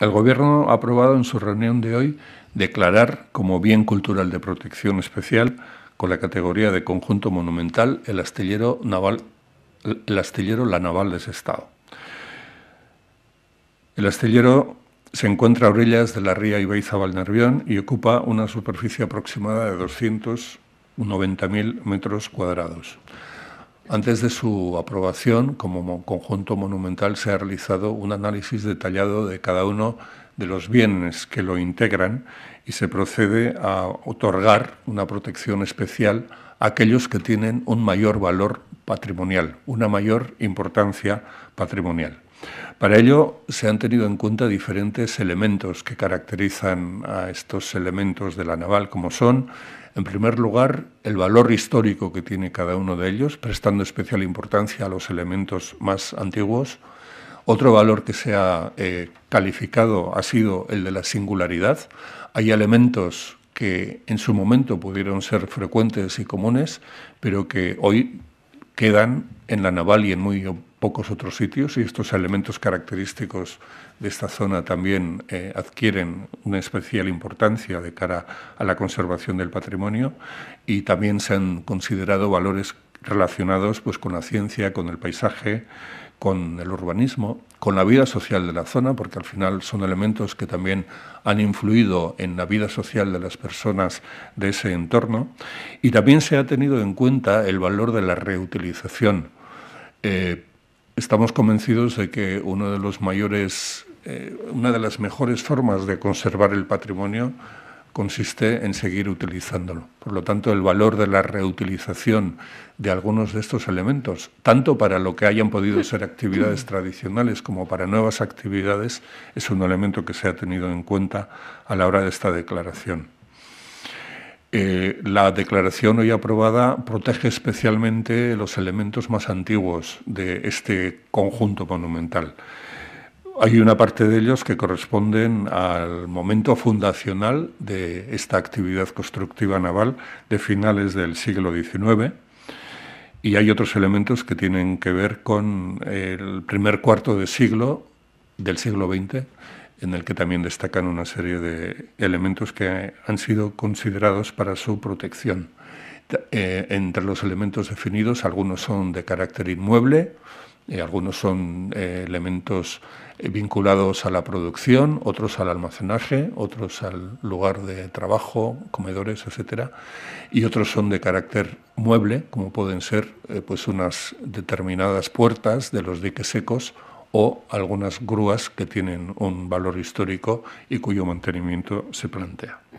El Gobierno ha aprobado en su reunión de hoy declarar como bien cultural de protección especial con la categoría de conjunto monumental el astillero naval astillero La Naval de estado. El astillero se encuentra a orillas de la ría ibeiza balnervión y ocupa una superficie aproximada de 290.000 metros cuadrados. Antes de su aprobación como conjunto monumental se ha realizado un análisis detallado de cada uno de los bienes que lo integran y se procede a otorgar una protección especial a aquellos que tienen un mayor valor patrimonial, una mayor importancia patrimonial. Para ello se han tenido en cuenta diferentes elementos que caracterizan a estos elementos de la naval, como son, en primer lugar, el valor histórico que tiene cada uno de ellos, prestando especial importancia a los elementos más antiguos. Otro valor que se ha eh, calificado ha sido el de la singularidad. Hay elementos que en su momento pudieron ser frecuentes y comunes, pero que hoy quedan en la naval y en muy pocos otros sitios y estos elementos característicos de esta zona también eh, adquieren una especial importancia de cara a la conservación del patrimonio y también se han considerado valores relacionados pues, con la ciencia, con el paisaje, con el urbanismo, con la vida social de la zona, porque al final son elementos que también han influido en la vida social de las personas de ese entorno, y también se ha tenido en cuenta el valor de la reutilización. Eh, estamos convencidos de que uno de los mayores, eh, una de las mejores formas de conservar el patrimonio consiste en seguir utilizándolo. Por lo tanto, el valor de la reutilización de algunos de estos elementos, tanto para lo que hayan podido ser actividades tradicionales como para nuevas actividades, es un elemento que se ha tenido en cuenta a la hora de esta declaración. Eh, la declaración hoy aprobada protege especialmente los elementos más antiguos de este conjunto monumental. Hay una parte de ellos que corresponden al momento fundacional de esta actividad constructiva naval de finales del siglo XIX y hay otros elementos que tienen que ver con el primer cuarto de siglo del siglo XX en el que también destacan una serie de elementos que han sido considerados para su protección. Eh, entre los elementos definidos, algunos son de carácter inmueble, eh, algunos son eh, elementos eh, vinculados a la producción, otros al almacenaje, otros al lugar de trabajo, comedores, etcétera, y otros son de carácter mueble, como pueden ser pues unas determinadas puertas de los diques secos o algunas grúas que tienen un valor histórico y cuyo mantenimiento se plantea.